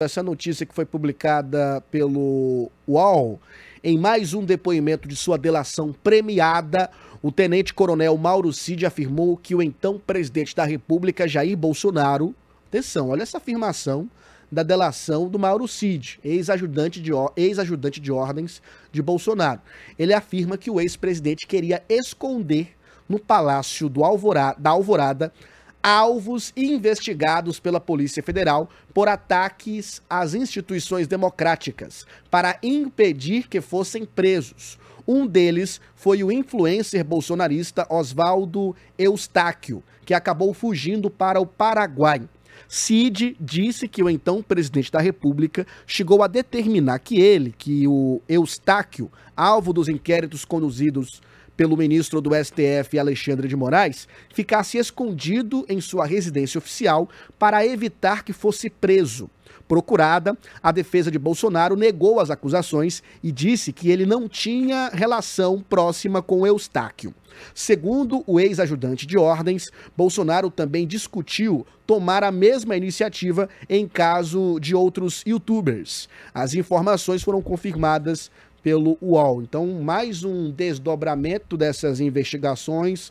essa notícia que foi publicada pelo UOL, em mais um depoimento de sua delação premiada, o tenente-coronel Mauro Cid afirmou que o então presidente da República, Jair Bolsonaro, atenção, olha essa afirmação da delação do Mauro Cid, ex-ajudante de, ex de ordens de Bolsonaro. Ele afirma que o ex-presidente queria esconder no Palácio do Alvorada, da Alvorada alvos investigados pela Polícia Federal por ataques às instituições democráticas para impedir que fossem presos. Um deles foi o influencer bolsonarista Oswaldo Eustáquio, que acabou fugindo para o Paraguai. Cid disse que o então presidente da República chegou a determinar que ele, que o Eustáquio, alvo dos inquéritos conduzidos pelo ministro do STF Alexandre de Moraes ficasse escondido em sua residência oficial para evitar que fosse preso. Procurada, a defesa de Bolsonaro negou as acusações e disse que ele não tinha relação próxima com Eustáquio. Segundo o ex-ajudante de ordens, Bolsonaro também discutiu tomar a mesma iniciativa em caso de outros youtubers. As informações foram confirmadas pelo UOL. Então, mais um desdobramento dessas investigações,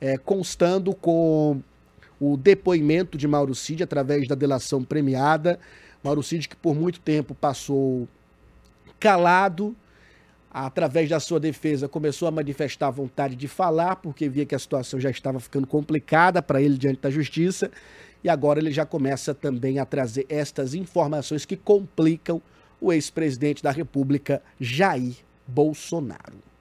é, constando com o depoimento de Mauro Cid através da delação premiada. Mauro Cid, que por muito tempo passou calado, através da sua defesa, começou a manifestar vontade de falar, porque via que a situação já estava ficando complicada para ele diante da justiça. E agora ele já começa também a trazer estas informações que complicam o ex-presidente da República, Jair Bolsonaro.